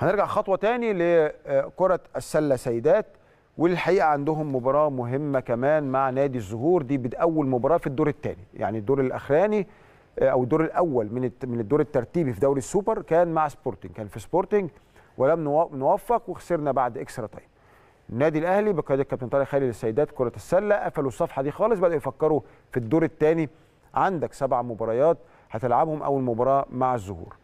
هنرجع خطوه تاني لكره السله سيدات والحقيقه عندهم مباراه مهمه كمان مع نادي الزهور دي اول مباراه في الدور الثاني يعني الدور الاخراني آه، او الدور الاول من من الدور الترتيبي في دوري السوبر كان مع سبورتنج كان في سبورتنج ولم نوفق وخسرنا بعد اكسترا تايم النادي الاهلي بقياده الكابتن طارق خالد للسيدات كره السله قفلوا الصفحه دي خالص بداوا يفكروا في الدور الثاني عندك سبع مباريات هتلعبهم اول مباراه مع الزهور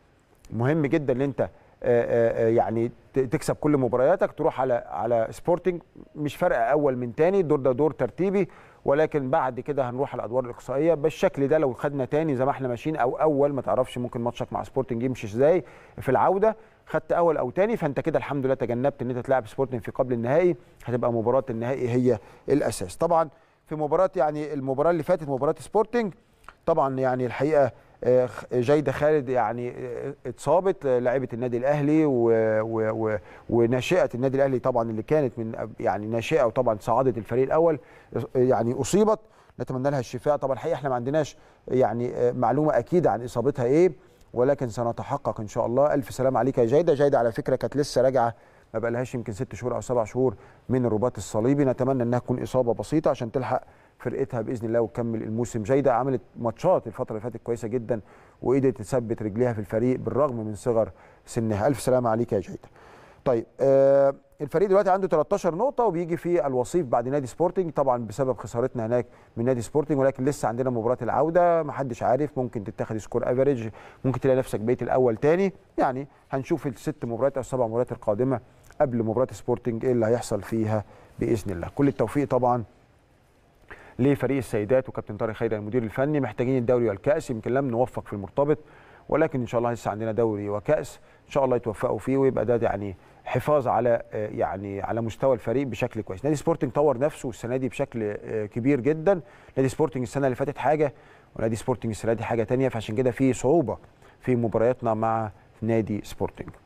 مهم جدا ان انت آه، آه، آه، يعني تكسب كل مبارياتك تروح على على سبورتنج مش فرق اول من تاني الدور ده دور ترتيبي ولكن بعد كده هنروح على الادوار الاقصائيه بالشكل ده لو خدنا تاني زي ما احنا ماشيين او اول ما تعرفش ممكن ماتشك مع سبورتنج يمشي ازاي في العوده خدت اول او تاني فانت كده الحمد لله تجنبت ان انت تلعب سبورتنج في قبل النهائي هتبقى مباراه النهائي هي الاساس طبعا في مباراه يعني المباراه اللي فاتت مباراه سبورتنج طبعا يعني الحقيقه آه، جيده خالد يعني آه، اتصابت آه، لعيبه النادي الاهلي و... و... و... وناشئه النادي الاهلي طبعا اللي كانت من يعني ناشئه وطبعا صعدت الفريق الاول يعني اصيبت نتمنى لها الشفاء طبعا الحقيقه احنا ما عندناش يعني معلومه اكيده عن اصابتها ايه ولكن سنتحقق ان شاء الله الف سلام عليك يا جيده جيده على فكره كانت لسه راجعه ما بقالهاش يمكن ست شهور او سبع شهور من الرباط الصليبي نتمنى انها تكون اصابه بسيطه عشان تلحق فرقتها باذن الله وتكمل الموسم جيده عملت ماتشات الفتره اللي فاتت كويسه جدا وقدرت تثبت رجليها في الفريق بالرغم من صغر سنها الف سلامه عليك يا جيده طيب آه الفريق دلوقتي عنده 13 نقطه وبيجي في الوصيف بعد نادي سبورتنج طبعا بسبب خسارتنا هناك من نادي سبورتنج ولكن لسه عندنا مباراه العوده محدش عارف ممكن تتاخد سكور افريج ممكن تلاقي نفسك بقيت الاول تاني يعني هنشوف الست مباريات او السبع مباريات القادمه قبل مباراه سبورتنج ايه اللي هيحصل فيها باذن الله كل التوفيق طبعا لفريق السيدات وكابتن طارق خيري المدير الفني محتاجين الدوري والكاس يمكن لم نوفق في المرتبط ولكن ان شاء الله لسه عندنا دوري وكاس ان شاء الله يتوفقوا فيه ويبقى ده يعني حفاظ على آه، يعني على مستوى الفريق بشكل كويس نادي سبورتنج طور نفسه السنه دي بشكل آه، كبير جدا نادي سبورتنج السنه اللي فاتت حاجه ونادي سبورتنج السنه دي حاجه ثانيه فعشان كده في صعوبه في مبارياتنا مع نادي سبورتنج